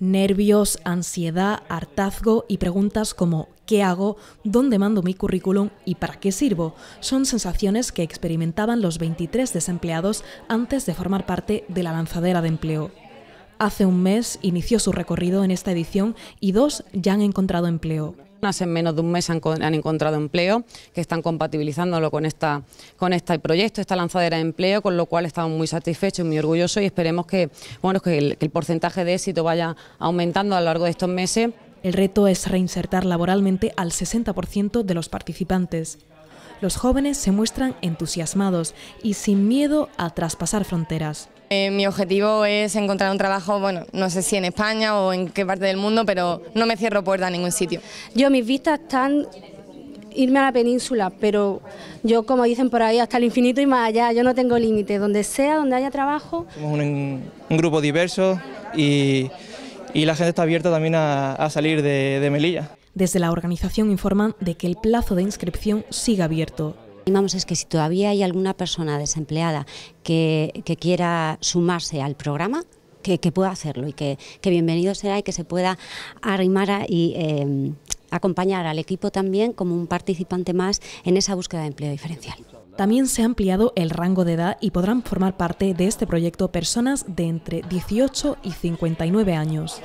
Nervios, ansiedad, hartazgo y preguntas como ¿qué hago? ¿Dónde mando mi currículum? ¿Y para qué sirvo? Son sensaciones que experimentaban los 23 desempleados antes de formar parte de la lanzadera de empleo. Hace un mes inició su recorrido en esta edición y dos ya han encontrado empleo en menos de un mes han, encontrado empleo, que están compatibilizándolo con, esta, con este proyecto, esta lanzadera de empleo, con lo cual estamos muy satisfechos y muy orgullosos y esperemos que, bueno, que el porcentaje de éxito vaya aumentando a lo largo de estos meses. El reto es reinsertar laboralmente al 60% de los participantes. Los jóvenes se muestran entusiasmados y sin miedo a traspasar fronteras. Eh, mi objetivo es encontrar un trabajo, bueno, no sé si en España o en qué parte del mundo, pero no me cierro puerta a ningún sitio. Yo, mis vistas están irme a la península, pero yo, como dicen por ahí, hasta el infinito y más allá, yo no tengo límite, donde sea, donde haya trabajo. Somos un, grupo diverso y, la gente está abierta también a, salir de Melilla. Desde la organización informan de que el plazo de inscripción sigue abierto animamos es que si todavía hay alguna persona desempleada que, quiera sumarse al programa, que, pueda hacerlo y que, bienvenido será y que se pueda arrimar y em, acompañar al equipo también como un participante más en esa búsqueda de empleo diferencial. También se ha ampliado el rango de edad y podrán formar parte de este proyecto personas de entre 18 y 59 años.